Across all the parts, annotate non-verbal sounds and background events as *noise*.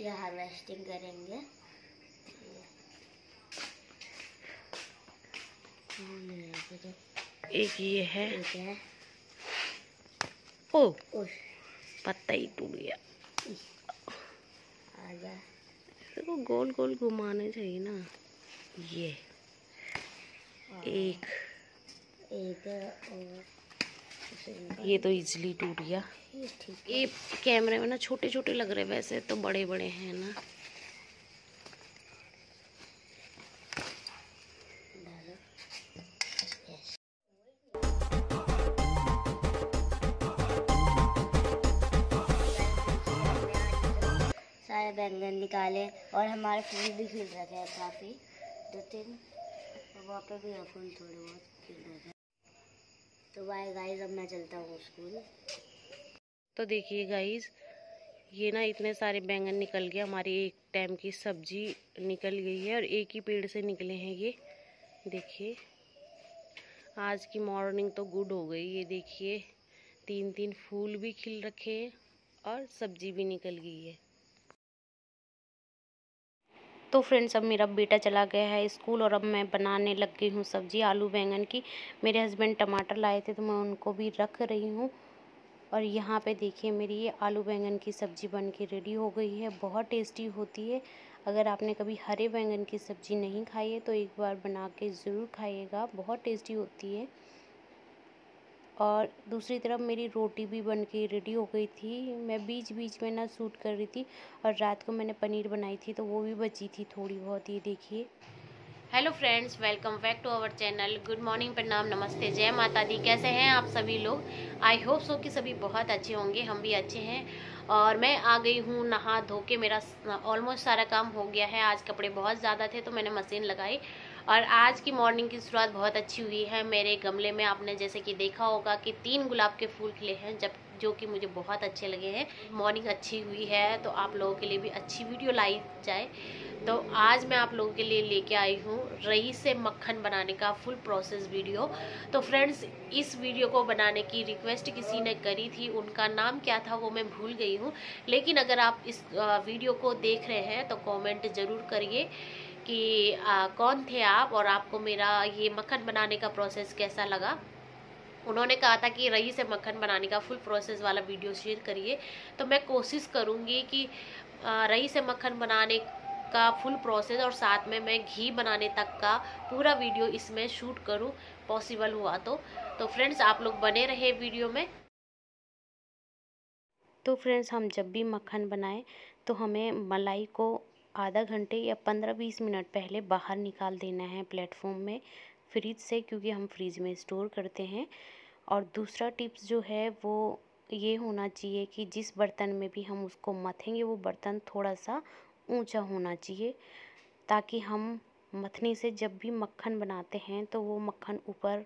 ये हार्वेस्टिंग करेंगे एक ये है, एक है। ओ पत्ता ही टूट गया देखो गोल गोल घुमाने चाहिए ना ये हाँ। एक एक और ये तो इजीली टूट गया ये कैमरे में ना छोटे छोटे लग रहे वैसे तो बड़े बड़े हैं ना सारे बैंगन निकाले और हमारे फूल भी खिल रखे हैं काफ़ी दो तीन वहाँ पे भी फूल थोड़े बहुत खिल रखे तो बाय गाइज अब मैं चलता हूँ स्कूल तो देखिए गाइज ये ना इतने सारे बैंगन निकल गए हमारी एक टाइम की सब्जी निकल गई है और एक ही पेड़ से निकले हैं ये देखिए आज की मॉर्निंग तो गुड हो गई ये देखिए तीन तीन फूल भी खिल रखे हैं और सब्जी भी निकल गई है तो फ्रेंड्स अब मेरा बेटा चला गया है स्कूल और अब मैं बनाने लग गई हूँ सब्ज़ी आलू बैंगन की मेरे हस्बैंड टमाटर लाए थे तो मैं उनको भी रख रही हूँ और यहाँ पे देखिए मेरी ये आलू बैंगन की सब्ज़ी बन के रेडी हो गई है बहुत टेस्टी होती है अगर आपने कभी हरे बैंगन की सब्ज़ी नहीं खाई है तो एक बार बना के ज़रूर खाइएगा बहुत टेस्टी होती है और दूसरी तरफ मेरी रोटी भी बन के रेडी हो गई थी मैं बीच बीच में ना सूट कर रही थी और रात को मैंने पनीर बनाई थी तो वो भी बची थी थोड़ी बहुत ये देखिए hello friends welcome back to our channel good morning प्रणाम नमस्ते जय माता दी कैसे हैं आप सभी लोग आई होप सो कि सभी बहुत अच्छे होंगे हम भी अच्छे हैं और मैं आ गई हूँ नहा धो के मेरा ऑलमोस्ट सारा काम हो गया है आज कपड़े बहुत ज़्यादा थे तो मैंने मशीन लगाई और आज की मॉर्निंग की शुरुआत बहुत अच्छी हुई है मेरे गमले में आपने जैसे कि देखा होगा कि तीन गुलाब के फूल खिले हैं जब जो कि मुझे बहुत अच्छे लगे हैं मॉर्निंग अच्छी हुई है तो आप लोगों के लिए भी अच्छी वीडियो लाई जाए तो आज मैं आप लोगों के लिए लेके आई हूँ रही से मक्खन बनाने का फुल प्रोसेस वीडियो तो फ्रेंड्स इस वीडियो को बनाने की रिक्वेस्ट किसी ने करी थी उनका नाम क्या था वो मैं भूल गई हूँ लेकिन अगर आप इस वीडियो को देख रहे हैं तो कॉमेंट ज़रूर करिए कि आ, कौन थे आप और आपको मेरा ये मक्खन बनाने का प्रोसेस कैसा लगा उन्होंने कहा था कि रही से मक्खन बनाने का फुल प्रोसेस वाला वीडियो शेयर करिए तो मैं कोशिश करूँगी कि रही से मक्खन बनाने का फुल प्रोसेस और साथ में मैं घी बनाने तक का पूरा वीडियो इसमें शूट करूँ पॉसिबल हुआ तो तो फ्रेंड्स आप लोग बने रहे वीडियो में तो फ्रेंड्स हम जब भी मक्खन बनाएं तो हमें मलाई को आधा घंटे या पंद्रह बीस मिनट पहले बाहर निकाल देना है प्लेटफॉर्म में फ्रिज से क्योंकि हम फ्रिज में स्टोर करते हैं और दूसरा टिप्स जो है वो ये होना चाहिए कि जिस बर्तन में भी हम उसको मथेंगे वो बर्तन थोड़ा सा ऊंचा होना चाहिए ताकि हम मथने से जब भी मक्खन बनाते हैं तो वो मक्खन ऊपर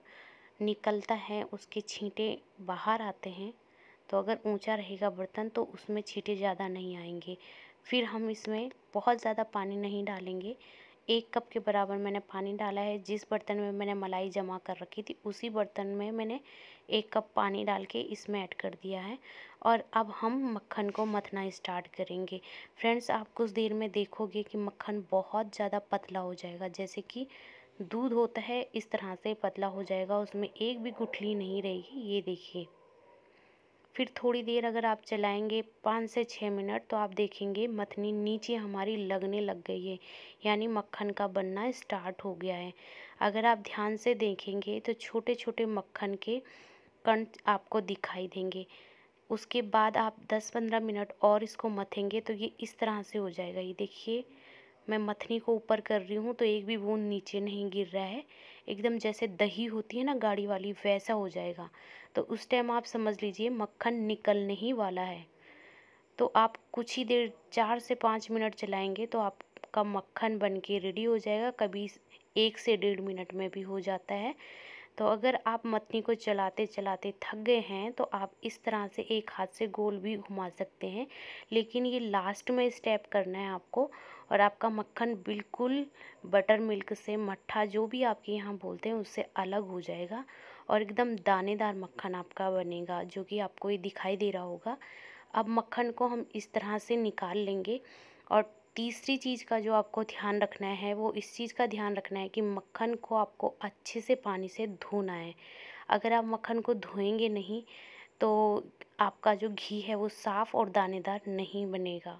निकलता है उसके छींटे बाहर आते हैं तो अगर ऊंचा रहेगा बर्तन तो उसमें छींटे ज़्यादा नहीं आएंगे फिर हम इसमें बहुत ज़्यादा पानी नहीं डालेंगे एक कप के बराबर मैंने पानी डाला है जिस बर्तन में मैंने मलाई जमा कर रखी थी उसी बर्तन में मैंने एक कप पानी डाल के इसमें ऐड कर दिया है और अब हम मक्खन को मथना स्टार्ट करेंगे फ्रेंड्स आप कुछ देर में देखोगे कि मक्खन बहुत ज़्यादा पतला हो जाएगा जैसे कि दूध होता है इस तरह से पतला हो जाएगा उसमें एक भी गुठली नहीं रहेगी ये देखिए फिर थोड़ी देर अगर आप चलाएंगे पाँच से छः मिनट तो आप देखेंगे मथनी नीचे हमारी लगने लग गई है यानी मक्खन का बनना स्टार्ट हो गया है अगर आप ध्यान से देखेंगे तो छोटे छोटे मक्खन के कण आपको दिखाई देंगे उसके बाद आप दस पंद्रह मिनट और इसको मथेंगे तो ये इस तरह से हो जाएगा ये देखिए मैं मथनी को ऊपर कर रही हूँ तो एक भी बूंद नीचे नहीं गिर रहा है एकदम जैसे दही होती है ना गाड़ी वाली वैसा हो जाएगा तो उस टाइम आप समझ लीजिए मक्खन निकलने ही वाला है तो आप कुछ ही देर चार से पाँच मिनट चलाएंगे तो आपका मक्खन बन के रेडी हो जाएगा कभी एक से डेढ़ मिनट में भी हो जाता है तो अगर आप मथनी को चलाते चलाते थक गए हैं तो आप इस तरह से एक हाथ से गोल भी घुमा सकते हैं लेकिन ये लास्ट में स्टेप करना है आपको और आपका मक्खन बिल्कुल बटर मिल्क से मट्ठा जो भी आपके यहाँ बोलते हैं उससे अलग हो जाएगा और एकदम दानेदार मक्खन आपका बनेगा जो कि आपको ये दिखाई दे रहा होगा अब मक्खन को हम इस तरह से निकाल लेंगे और तीसरी चीज़ का जो आपको ध्यान रखना है वो इस चीज़ का ध्यान रखना है कि मक्खन को आपको अच्छे से पानी से धोना है अगर आप मक्खन को धोएंगे नहीं तो आपका जो घी है वो साफ़ और दानेदार नहीं बनेगा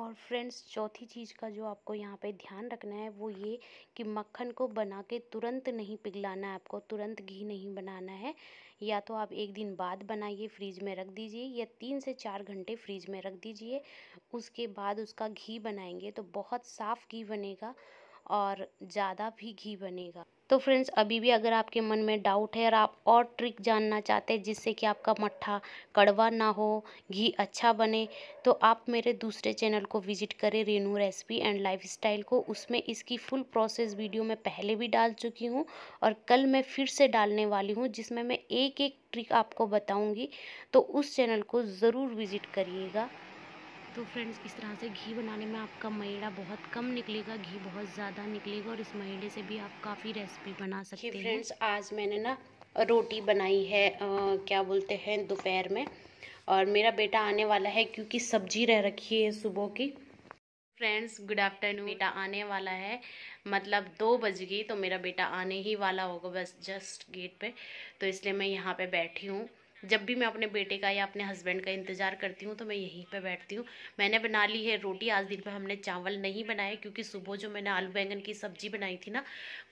और फ्रेंड्स चौथी चीज़ का जो आपको यहाँ पे ध्यान रखना है वो ये कि मक्खन को बना के तुरंत नहीं पिघलाना है आपको तुरंत घी नहीं बनाना है या तो आप एक दिन बाद बनाइए फ्रीज में रख दीजिए या तीन से चार घंटे फ्रीज में रख दीजिए उसके बाद उसका घी बनाएंगे तो बहुत साफ़ घी बनेगा और ज़्यादा भी घी बनेगा तो फ्रेंड्स अभी भी अगर आपके मन में डाउट है और आप और ट्रिक जानना चाहते हैं जिससे कि आपका मट्ठा कड़वा ना हो घी अच्छा बने तो आप मेरे दूसरे चैनल को विजिट करें रेनू रेसिपी एंड लाइफस्टाइल को उसमें इसकी फुल प्रोसेस वीडियो मैं पहले भी डाल चुकी हूँ और कल मैं फिर से डालने वाली हूँ जिसमें मैं एक एक ट्रिक आपको बताऊँगी तो उस चैनल को ज़रूर विज़िट करिएगा तो फ्रेंड्स इस तरह से घी बनाने में आपका मैदा बहुत कम निकलेगा घी बहुत ज़्यादा निकलेगा और इस मैदे से भी आप काफ़ी रेसिपी बना सकते हैं फ्रेंड्स आज मैंने ना रोटी बनाई है आ, क्या बोलते हैं दोपहर में और मेरा बेटा आने वाला है क्योंकि सब्जी रह रखी है सुबह की फ्रेंड्स गुड आफ्टरनून बेटा आने वाला है मतलब दो बज गई तो मेरा बेटा आने ही वाला होगा बस जस्ट गेट पे तो इसलिए मैं यहाँ पे बैठी हूँ जब भी मैं अपने बेटे का या अपने हस्बैंड का इंतज़ार करती हूँ तो मैं यहीं पे बैठती हूँ मैंने बना ली है रोटी आज दिन पर हमने चावल नहीं बनाए क्योंकि सुबह जो मैंने आलू बैंगन की सब्जी बनाई थी ना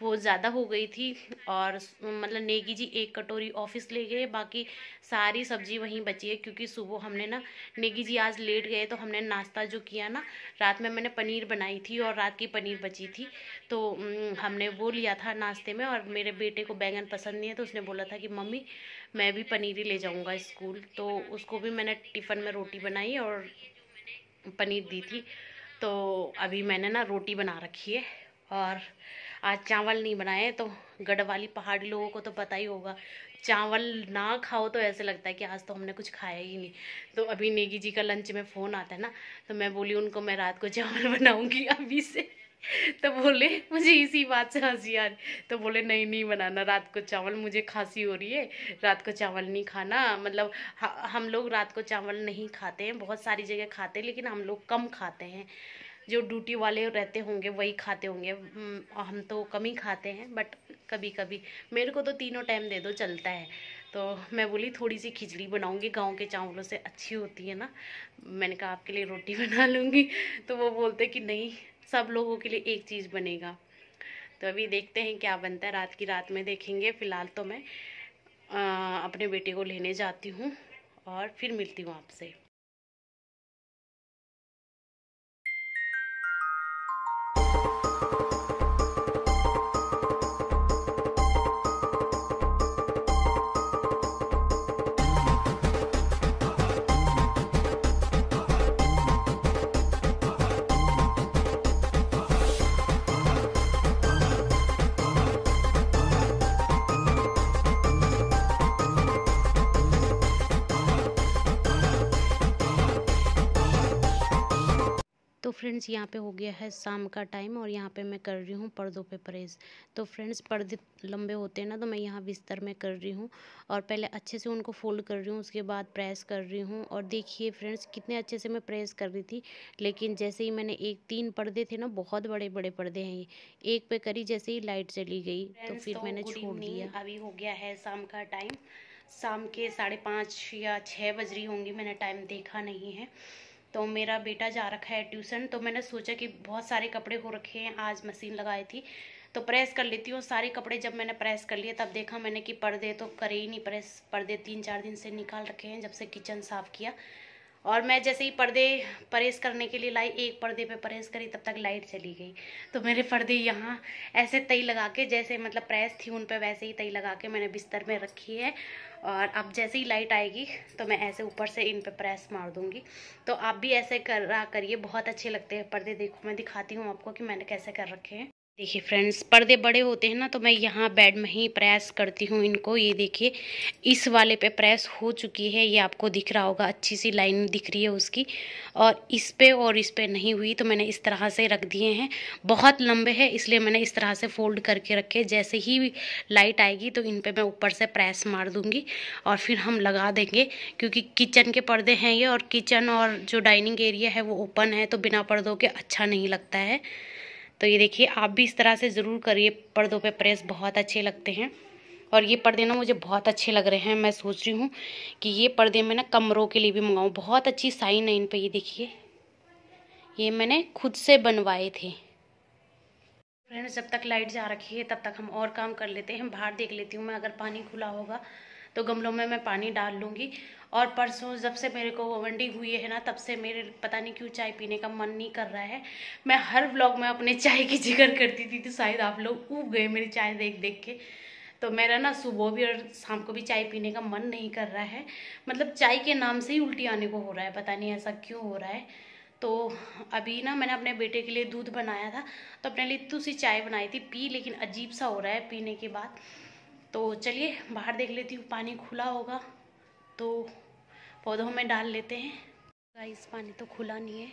वो ज़्यादा हो गई थी और मतलब नेगी जी एक कटोरी ऑफिस ले गए बाकी सारी सब्जी वहीं बची है क्योंकि सुबह हमने ना नेगी जी आज लेट गए तो हमने नाश्ता जो किया ना रात में मैंने पनीर बनाई थी और रात की पनीर बची थी तो हमने वो लिया था नाश्ते में और मेरे बेटे को बैंगन पसंद नहीं है तो उसने बोला था कि मम्मी मैं भी पनीर ही ले जाऊँगा स्कूल तो उसको भी मैंने टिफ़न में रोटी बनाई और पनीर दी थी तो अभी मैंने ना रोटी बना रखी है और आज चावल नहीं बनाए तो गढ़वाली पहाड़ी लोगों को तो पता ही होगा चावल ना खाओ तो ऐसे लगता है कि आज तो हमने कुछ खाया ही नहीं तो अभी नेगी जी का लंच में फ़ोन आता है ना तो मैं बोली उनको मैं रात को चावल *laughs* बनाऊंगी अभी से *laughs* तो बोले मुझे इसी बात से हंसी आ रही तो बोले नहीं नहीं बनाना रात को चावल मुझे खांसी हो रही है रात को चावल नहीं खाना मतलब हम लोग रात को चावल नहीं खाते हैं बहुत सारी जगह खाते हैं लेकिन हम लोग कम खाते हैं जो ड्यूटी वाले रहते होंगे वही खाते होंगे हम्म, हम तो कम ही खाते हैं बट कभी कभी मेरे को तो तीनों टाइम दे दो चलता है तो मैं बोली थोड़ी सी खिचड़ी बनाऊंगी गांव के चावलों से अच्छी होती है ना मैंने कहा आपके लिए रोटी *laughs* बना लूँगी तो वो बोलते कि नहीं सब लोगों के लिए एक चीज़ बनेगा तो अभी देखते हैं क्या बनता है रात की रात में देखेंगे फ़िलहाल तो मैं आ, अपने बेटे को लेने जाती हूँ और फिर मिलती हूँ आपसे फ्रेंड्स यहाँ पे हो गया है शाम का टाइम और यहाँ पे मैं कर रही हूँ पर्दों पे प्रेस तो फ्रेंड्स पर्दे लंबे होते हैं ना तो मैं यहाँ बिस्तर में कर रही हूँ और पहले अच्छे से उनको फोल्ड कर रही हूँ उसके बाद प्रेस कर रही हूँ और देखिए फ्रेंड्स कितने अच्छे से मैं प्रेस कर रही थी लेकिन जैसे ही मैंने एक तीन पर्दे थे ना बहुत बड़े बड़े पर्दे हैं ये एक पे करी जैसे ही लाइट चली गई तो फिर तो मैंने छोड़ दिया अभी हो गया है शाम का टाइम शाम के साढ़े पाँच या छः बज रही होंगी मैंने टाइम देखा नहीं है तो मेरा बेटा जा रखा है ट्यूशन तो मैंने सोचा कि बहुत सारे कपड़े हो रखे हैं आज मशीन लगाई थी तो प्रेस कर लेती हूँ सारे कपड़े जब मैंने प्रेस कर लिए तब देखा मैंने कि पर्दे तो करे ही नहीं प्रेस पर्दे तीन चार दिन से निकाल रखे हैं जब से किचन साफ़ किया और मैं जैसे ही पर्दे परहेज करने के लिए लाई एक पर्दे पे परहेज करी तब तक लाइट चली गई तो मेरे पर्दे यहाँ ऐसे तई लगा के जैसे मतलब प्रेस थी उन पर वैसे ही तई लगा के मैंने बिस्तर में रखी है और अब जैसे ही लाइट आएगी तो मैं ऐसे ऊपर से इन पर प्रेस मार दूँगी तो आप भी ऐसे करा करिए बहुत अच्छे लगते हैं पर्दे देखो मैं दिखाती हूँ आपको कि मैंने कैसे कर रखे हैं देखिए फ्रेंड्स पर्दे बड़े होते हैं ना तो मैं यहाँ बेड में ही प्रेस करती हूँ इनको ये देखिए इस वाले पे प्रेस हो चुकी है ये आपको दिख रहा होगा अच्छी सी लाइन दिख रही है उसकी और इस पे और इस पे नहीं हुई तो मैंने इस तरह से रख दिए हैं बहुत लंबे हैं इसलिए मैंने इस तरह से फोल्ड करके रखे जैसे ही लाइट आएगी तो इन पर मैं ऊपर से प्रेस मार दूँगी और फिर हम लगा देंगे क्योंकि किचन के पर्दे हैं ये और किचन और जो डाइनिंग एरिया है वो ओपन है तो बिना पर्दों के अच्छा नहीं लगता है तो ये देखिए आप भी इस तरह से ज़रूर करिए पर्दों पे प्रेस बहुत अच्छे लगते हैं और ये पर्दे ना मुझे बहुत अच्छे लग रहे हैं मैं सोच रही हूँ कि ये पर्दे मैं ना कमरों के लिए भी मंगाऊँ बहुत अच्छी साइन है इन पर ये देखिए ये मैंने खुद से बनवाए थे फ्रेंड्स जब तक लाइट जा रखी है तब तक हम और काम कर लेते हैं बाहर देख लेती हूँ मैं अगर पानी खुला होगा तो गमलों में मैं पानी डाल लूँगी और परसों जब से मेरे को वंडी हुई है ना तब से मेरे पता नहीं क्यों चाय पीने का मन नहीं कर रहा है मैं हर व्लॉग में अपने चाय की जिक्र करती थी तो शायद आप लोग उग गए मेरी चाय देख देख के तो मेरा ना सुबह भी और शाम को भी चाय पीने का मन नहीं कर रहा है मतलब चाय के नाम से ही उल्टी आने को हो रहा है पता नहीं ऐसा क्यों हो रहा है तो अभी ना मैंने अपने बेटे के लिए दूध बनाया था तो अपने लिए तो सी चाय बनाई थी पी लेकिन अजीब सा हो रहा है पीने के बाद तो चलिए बाहर देख लेती हूँ पानी खुला होगा तो पौधों में डाल लेते हैं गाइस पानी तो खुला नहीं है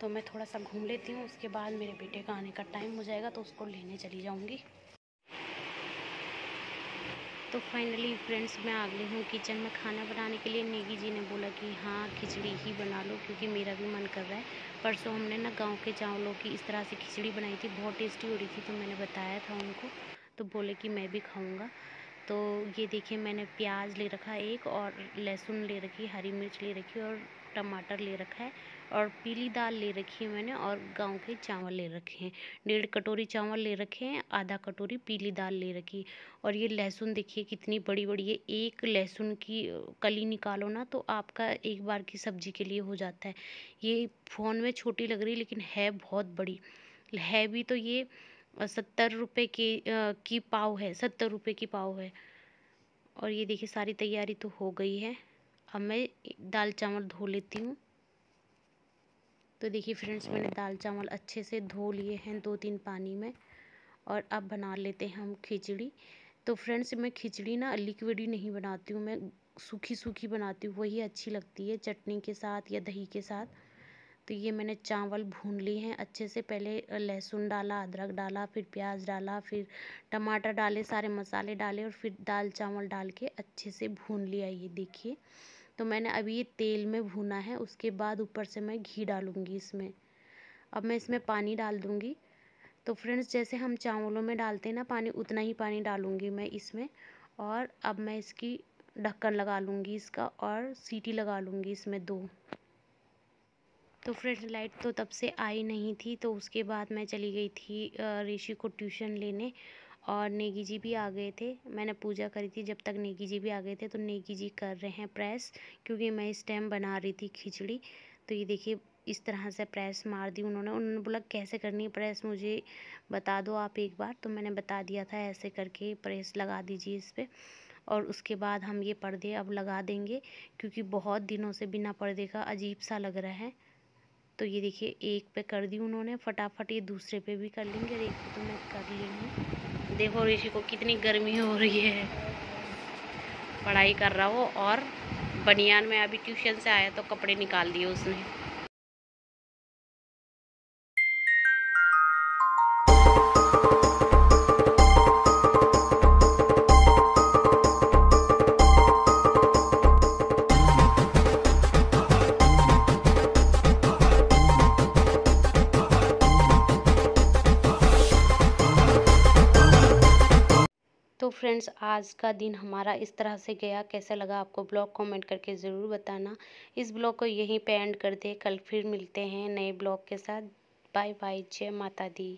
तो मैं थोड़ा सा घूम लेती हूँ उसके बाद मेरे बेटे का आने का टाइम हो जाएगा तो उसको लेने चली जाऊँगी तो फाइनली फ्रेंड्स मैं आ गई हूँ किचन में खाना बनाने के लिए नेगी जी ने बोला कि हाँ खिचड़ी ही बना लो क्योंकि मेरा भी मन कर रहा है परसों हमने ना गांव के चावलों की इस तरह से खिचड़ी बनाई थी बहुत टेस्टी हो रही थी तो मैंने बताया था उनको तो बोले कि मैं भी खाऊँगा तो ये देखिए मैंने प्याज ले रखा एक और लहसुन ले रखी हरी मिर्च ले रखी और टमाटर ले रखा है और पीली दाल ले रखी है मैंने और गांव के चावल ले रखे हैं डेढ़ कटोरी चावल ले रखे हैं आधा कटोरी पीली दाल ले रखी और ये लहसुन देखिए कितनी बड़ी बड़ी है एक लहसुन की कली निकालो ना तो आपका एक बार की सब्जी के लिए हो जाता है ये फ़ोन में छोटी लग रही लेकिन है बहुत बड़ी है भी तो ये सत्तर रुपये की की पाव है सत्तर रुपये की पाव है और ये देखिए सारी तैयारी तो हो गई है अब मैं दाल चावल धो लेती हूँ तो देखिए फ्रेंड्स मैंने दाल चावल अच्छे से धो लिए हैं दो तीन पानी में और अब बना लेते हैं हम खिचड़ी तो फ्रेंड्स मैं खिचड़ी ना लिक्विड ही नहीं बनाती हूँ मैं सूखी सूखी बनाती हूँ वही अच्छी लगती है चटनी के साथ या दही के साथ तो ये मैंने चावल भून लिए हैं अच्छे से पहले लहसुन डाला अदरक डाला फिर प्याज डाला फिर टमाटर डाले सारे मसाले डाले और फिर दाल चावल डाल के अच्छे से भून लिया ये देखिए तो मैंने अभी ये तेल में भूना है उसके बाद ऊपर से मैं घी डालूँगी इसमें अब मैं इसमें पानी डाल दूँगी तो फ्रेंड्स जैसे हम चावलों में डालते हैं ना पानी उतना ही पानी डालूँगी मैं इसमें और अब मैं इसकी ढक्कन लगा लूँगी इसका और सीटी लगा लूँगी इसमें दो तो फ्रेंड्स लाइट तो तब से आई नहीं थी तो उसके बाद मैं चली गई थी ऋषि को ट्यूशन लेने और नेगी जी भी आ गए थे मैंने पूजा करी थी जब तक नेगी जी भी आ गए थे तो नेगी जी कर रहे हैं प्रेस क्योंकि मैं इस टाइम बना रही थी खिचड़ी तो ये देखिए इस तरह से प्रेस मार दी उन्होंने उन्होंने बोला कैसे करनी है प्रेस मुझे बता दो आप एक बार तो मैंने बता दिया था ऐसे करके प्रेस लगा दीजिए इस पर और उसके बाद हम ये पर्दे अब लगा देंगे क्योंकि बहुत दिनों से बिना पर्दे का अजीब सा लग रहा है तो ये देखिए एक पे कर दी उन्होंने फटाफट ये दूसरे पे भी कर लेंगे और एक पे तो मैं कर ली हूँ देखो ऋषि को कितनी गर्मी हो रही है पढ़ाई कर रहा हो और बनियान में अभी ट्यूशन से आया तो कपड़े निकाल दिए उसने फ्रेंड्स आज का दिन हमारा इस तरह से गया कैसा लगा आपको ब्लॉग कमेंट करके ज़रूर बताना इस ब्लॉग को यहीं पे एंड कर दे कल फिर मिलते हैं नए ब्लॉग के साथ बाय बाय जय माता दी